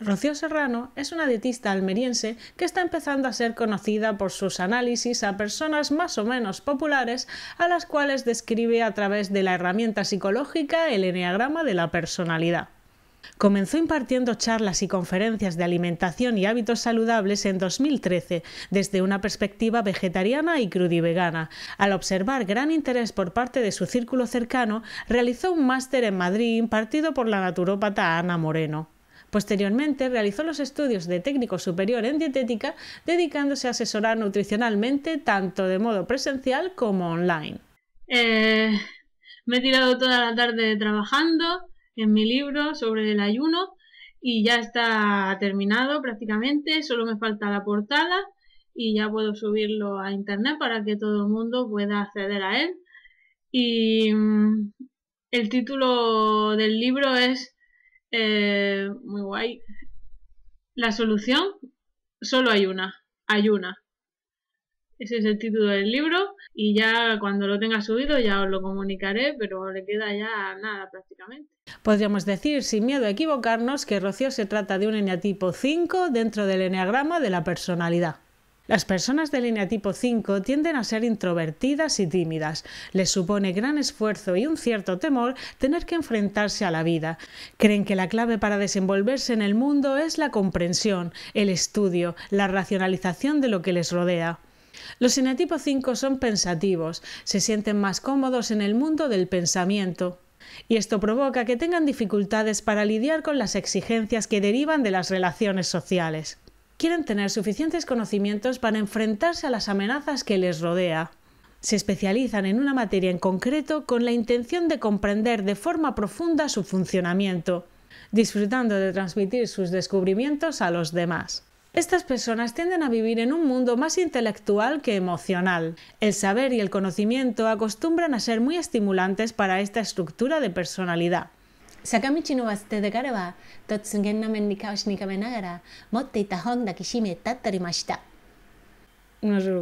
Rocío Serrano es una dietista almeriense que está empezando a ser conocida por sus análisis a personas más o menos populares, a las cuales describe a través de la herramienta psicológica el eneagrama de la personalidad. Comenzó impartiendo charlas y conferencias de alimentación y hábitos saludables en 2013 desde una perspectiva vegetariana y crudivegana. Al observar gran interés por parte de su círculo cercano, realizó un máster en Madrid impartido por la naturópata Ana Moreno. Posteriormente realizó los estudios de técnico superior en dietética, dedicándose a asesorar nutricionalmente tanto de modo presencial como online. Eh, me he tirado toda la tarde trabajando en mi libro sobre el ayuno y ya está terminado prácticamente, solo me falta la portada y ya puedo subirlo a internet para que todo el mundo pueda acceder a él. Y mm, el título del libro es eh, muy guay. La solución, solo hay una, hay una, Ese es el título del libro y ya cuando lo tenga subido ya os lo comunicaré, pero le queda ya nada prácticamente. Podríamos decir, sin miedo a equivocarnos, que Rocío se trata de un eneatipo 5 dentro del eneagrama de la personalidad. Las personas de línea tipo 5 tienden a ser introvertidas y tímidas. Les supone gran esfuerzo y un cierto temor tener que enfrentarse a la vida. Creen que la clave para desenvolverse en el mundo es la comprensión, el estudio, la racionalización de lo que les rodea. Los tipo 5 son pensativos, se sienten más cómodos en el mundo del pensamiento, y esto provoca que tengan dificultades para lidiar con las exigencias que derivan de las relaciones sociales quieren tener suficientes conocimientos para enfrentarse a las amenazas que les rodea. Se especializan en una materia en concreto con la intención de comprender de forma profunda su funcionamiento, disfrutando de transmitir sus descubrimientos a los demás. Estas personas tienden a vivir en un mundo más intelectual que emocional. El saber y el conocimiento acostumbran a ser muy estimulantes para esta estructura de personalidad. No sé lo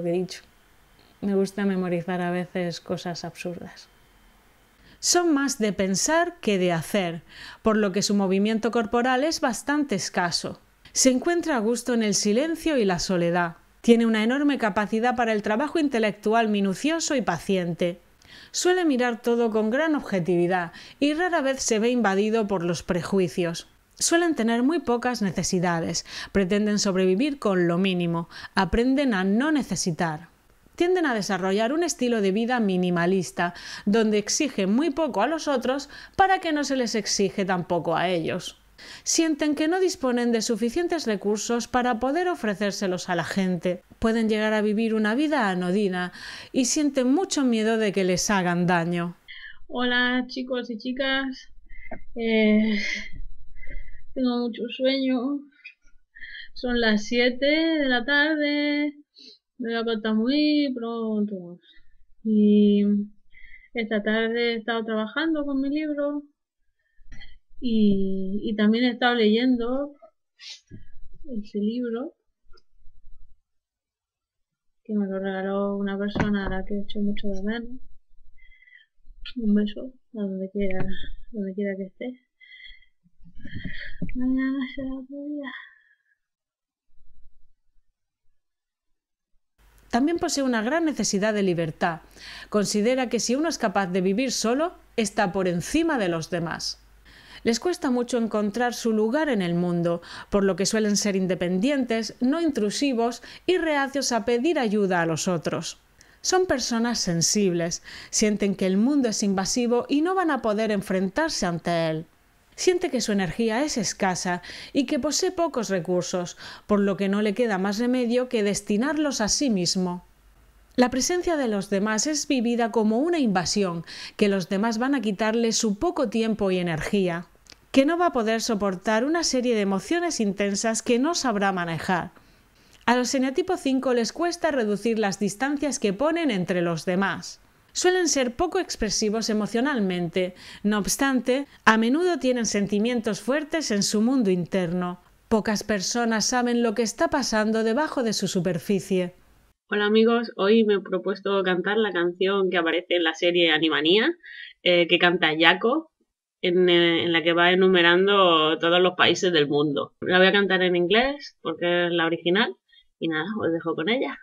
que he dicho. Me gusta memorizar a veces cosas absurdas. Son más de pensar que de hacer, por lo que su movimiento corporal es bastante escaso. Se encuentra a gusto en el silencio y la soledad. Tiene una enorme capacidad para el trabajo intelectual minucioso y paciente. Suele mirar todo con gran objetividad y rara vez se ve invadido por los prejuicios. Suelen tener muy pocas necesidades, pretenden sobrevivir con lo mínimo, aprenden a no necesitar tienden a desarrollar un estilo de vida minimalista, donde exigen muy poco a los otros para que no se les exige tampoco a ellos. Sienten que no disponen de suficientes recursos para poder ofrecérselos a la gente pueden llegar a vivir una vida anodina y sienten mucho miedo de que les hagan daño. Hola chicos y chicas, eh, tengo mucho sueño, son las 7 de la tarde, me voy a contar muy pronto y esta tarde he estado trabajando con mi libro y, y también he estado leyendo ese libro y me lo regaló una persona a la que he hecho mucho de menos. Un beso, a donde quiera, donde quiera que esté. Mañana será tu día. También posee una gran necesidad de libertad. Considera que si uno es capaz de vivir solo, está por encima de los demás les cuesta mucho encontrar su lugar en el mundo, por lo que suelen ser independientes, no intrusivos y reacios a pedir ayuda a los otros. Son personas sensibles, sienten que el mundo es invasivo y no van a poder enfrentarse ante él. Siente que su energía es escasa y que posee pocos recursos, por lo que no le queda más remedio que destinarlos a sí mismo. La presencia de los demás es vivida como una invasión, que los demás van a quitarle su poco tiempo y energía que no va a poder soportar una serie de emociones intensas que no sabrá manejar. A los eneatipo 5 les cuesta reducir las distancias que ponen entre los demás. Suelen ser poco expresivos emocionalmente, no obstante, a menudo tienen sentimientos fuertes en su mundo interno. Pocas personas saben lo que está pasando debajo de su superficie. Hola amigos, hoy me he propuesto cantar la canción que aparece en la serie Animania, eh, que canta Jaco, en, eh, en, la que va enumerando todos los países del mundo. La voy a cantar en inglés porque es la original y nada, os dejo con ella.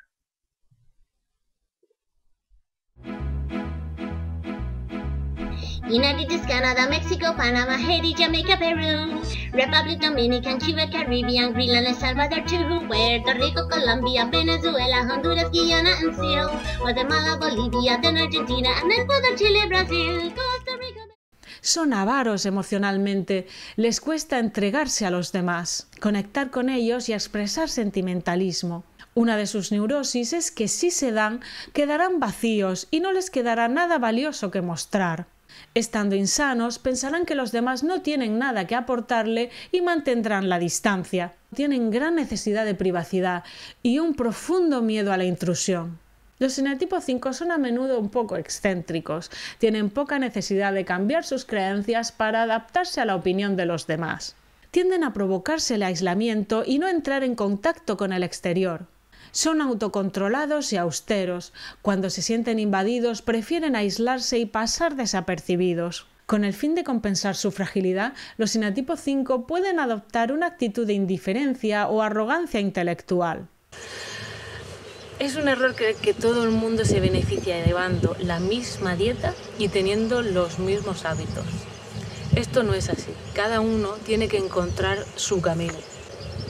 United States, Canada, Mexico, Panama, Haiti, Jamaica, Peru, Republic Dominican, Cuba, Caribbean, Greenland, El Salvador, chile, Puerto Rico, Colombia, Venezuela, Honduras, Guyana, and Guatemala, Bolivia, then Argentina, and then Chile, Brazil son avaros emocionalmente, les cuesta entregarse a los demás, conectar con ellos y expresar sentimentalismo. Una de sus neurosis es que si se dan, quedarán vacíos y no les quedará nada valioso que mostrar. Estando insanos, pensarán que los demás no tienen nada que aportarle y mantendrán la distancia. Tienen gran necesidad de privacidad y un profundo miedo a la intrusión. Los Sinatipo 5 son a menudo un poco excéntricos, tienen poca necesidad de cambiar sus creencias para adaptarse a la opinión de los demás. Tienden a provocarse el aislamiento y no entrar en contacto con el exterior. Son autocontrolados y austeros. Cuando se sienten invadidos, prefieren aislarse y pasar desapercibidos. Con el fin de compensar su fragilidad, los Sinatipo 5 pueden adoptar una actitud de indiferencia o arrogancia intelectual. Es un error creer que todo el mundo se beneficia llevando la misma dieta y teniendo los mismos hábitos. Esto no es así. Cada uno tiene que encontrar su camino.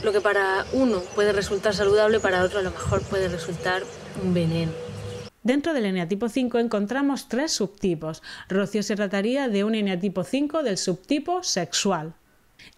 Lo que para uno puede resultar saludable, para otro a lo mejor puede resultar un veneno. Dentro del eneatipo 5 encontramos tres subtipos. Rocio se trataría de un eneatipo 5 del subtipo sexual.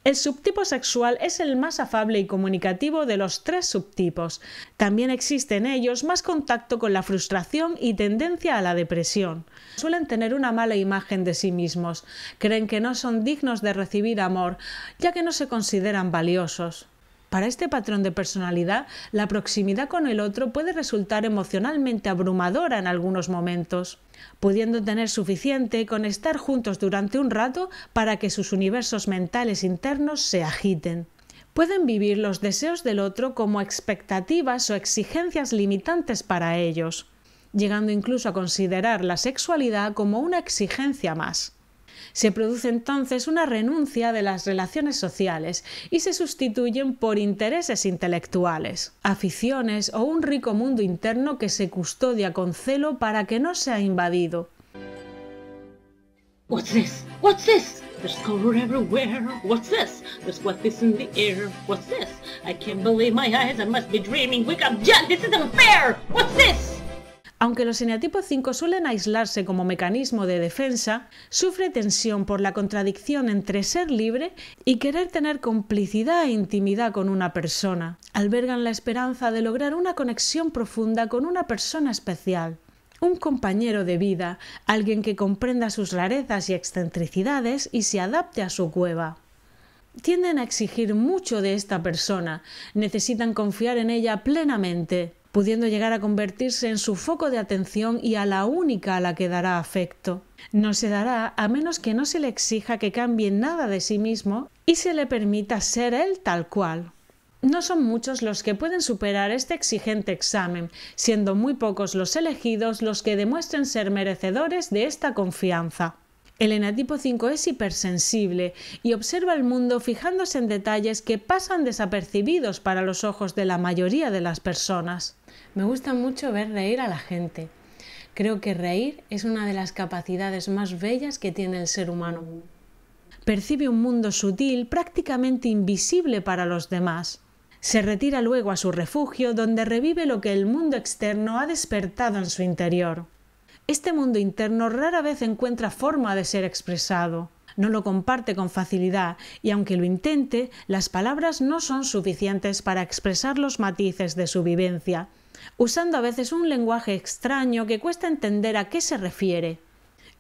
El subtipo sexual es el más afable y comunicativo de los tres subtipos. También existe en ellos más contacto con la frustración y tendencia a la depresión. Suelen tener una mala imagen de sí mismos, creen que no son dignos de recibir amor, ya que no se consideran valiosos. Para este patrón de personalidad, la proximidad con el otro puede resultar emocionalmente abrumadora en algunos momentos, pudiendo tener suficiente con estar juntos durante un rato para que sus universos mentales internos se agiten pueden vivir los deseos del otro como expectativas o exigencias limitantes para ellos, llegando incluso a considerar la sexualidad como una exigencia más. Se produce entonces una renuncia de las relaciones sociales y se sustituyen por intereses intelectuales, aficiones o un rico mundo interno que se custodia con celo para que no sea invadido. What's this? What's this? There's color everywhere. What's this? There's what this in the air. What's this? I can't believe my eyes. I must be dreaming. Wake up, John. This is unfair. What's this? aunque los eneatipos 5 suelen aislarse como mecanismo de defensa, sufre tensión por la contradicción entre ser libre y querer tener complicidad e intimidad con una persona. Albergan la esperanza de lograr una conexión profunda con una persona especial un compañero de vida, alguien que comprenda sus rarezas y excentricidades y se adapte a su cueva. Tienden a exigir mucho de esta persona, necesitan confiar en ella plenamente pudiendo llegar a convertirse en su foco de atención y a la única a la que dará afecto. No se dará a menos que no se le exija que cambie nada de sí mismo y se le permita ser él tal cual. No son muchos los que pueden superar este exigente examen, siendo muy pocos los elegidos los que demuestren ser merecedores de esta confianza. El enatipo 5 es hipersensible y observa el mundo fijándose en detalles que pasan desapercibidos para los ojos de la mayoría de las personas. Me gusta mucho ver reír a la gente. Creo que reír es una de las capacidades más bellas que tiene el ser humano. Percibe un mundo sutil, prácticamente invisible para los demás. Se retira luego a su refugio donde revive lo que el mundo externo ha despertado en su interior. Este mundo interno rara vez encuentra forma de ser expresado. No lo comparte con facilidad y aunque lo intente, las palabras no son suficientes para expresar los matices de su vivencia, usando a veces un lenguaje extraño que cuesta entender a qué se refiere.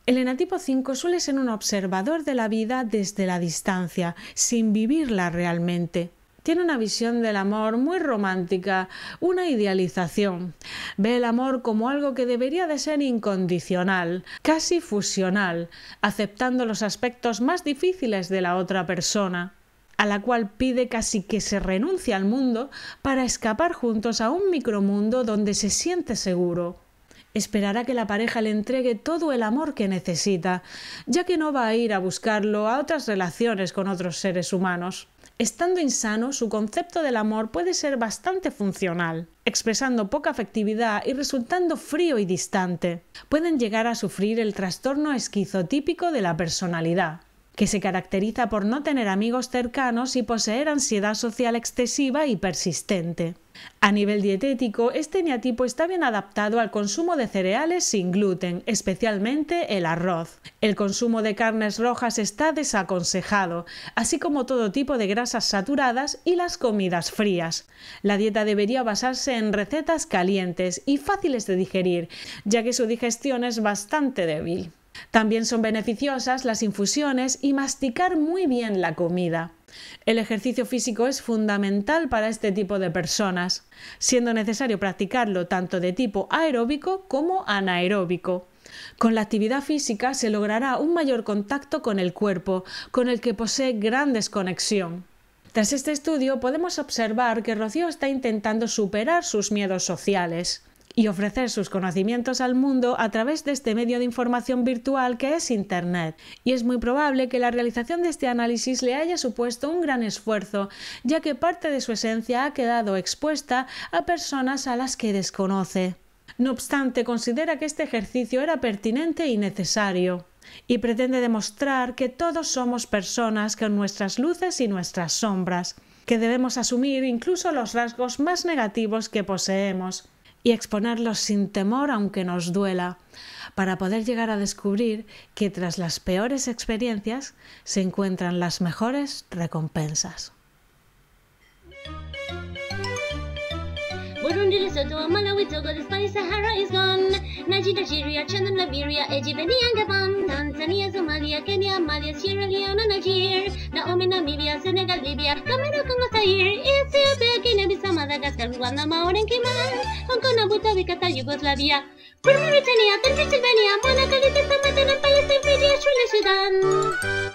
El enatipo 5 suele ser un observador de la vida desde la distancia, sin vivirla realmente tiene una visión del amor muy romántica, una idealización. Ve el amor como algo que debería de ser incondicional, casi fusional, aceptando los aspectos más difíciles de la otra persona, a la cual pide casi que se renuncie al mundo para escapar juntos a un micromundo donde se siente seguro. Esperará que la pareja le entregue todo el amor que necesita, ya que no va a ir a buscarlo a otras relaciones con otros seres humanos. Estando insano, su concepto del amor puede ser bastante funcional, expresando poca afectividad y resultando frío y distante. Pueden llegar a sufrir el trastorno esquizotípico de la personalidad, que se caracteriza por no tener amigos cercanos y poseer ansiedad social excesiva y persistente. A nivel dietético, este neatipo está bien adaptado al consumo de cereales sin gluten, especialmente el arroz. El consumo de carnes rojas está desaconsejado, así como todo tipo de grasas saturadas y las comidas frías. La dieta debería basarse en recetas calientes y fáciles de digerir, ya que su digestión es bastante débil. También son beneficiosas las infusiones y masticar muy bien la comida. El ejercicio físico es fundamental para este tipo de personas, siendo necesario practicarlo tanto de tipo aeróbico como anaeróbico. Con la actividad física se logrará un mayor contacto con el cuerpo, con el que posee gran desconexión. Tras este estudio podemos observar que Rocío está intentando superar sus miedos sociales y ofrecer sus conocimientos al mundo a través de este medio de información virtual que es Internet. Y es muy probable que la realización de este análisis le haya supuesto un gran esfuerzo, ya que parte de su esencia ha quedado expuesta a personas a las que desconoce. No obstante, considera que este ejercicio era pertinente y necesario y pretende demostrar que todos somos personas con nuestras luces y nuestras sombras, que debemos asumir incluso los rasgos más negativos que poseemos, y exponerlos sin temor aunque nos duela, para poder llegar a descubrir que tras las peores experiencias se encuentran las mejores recompensas. Was from Lesotho, Malawi, Togo, the Spanish Sahara is gone. Niger, Nigeria, Chad, and Liberia, Egypt, and Gabon, Tanzania, Somalia, Kenya, Mali, Sierra Leone, and Niger, Naomi, Namibia, Senegal, Libya, Cameroon, Congo, Zaire, Ethiopia, Guinea, Bissau, Madagascar, Rwanda, Maori, and Cayman, Hong Kong, Abu Dhabi, Qatar, Yugoslavia, Britannia, Pennsylvania, Monaco, Lithuania, Palestine, Fiji, Australia, Sudan.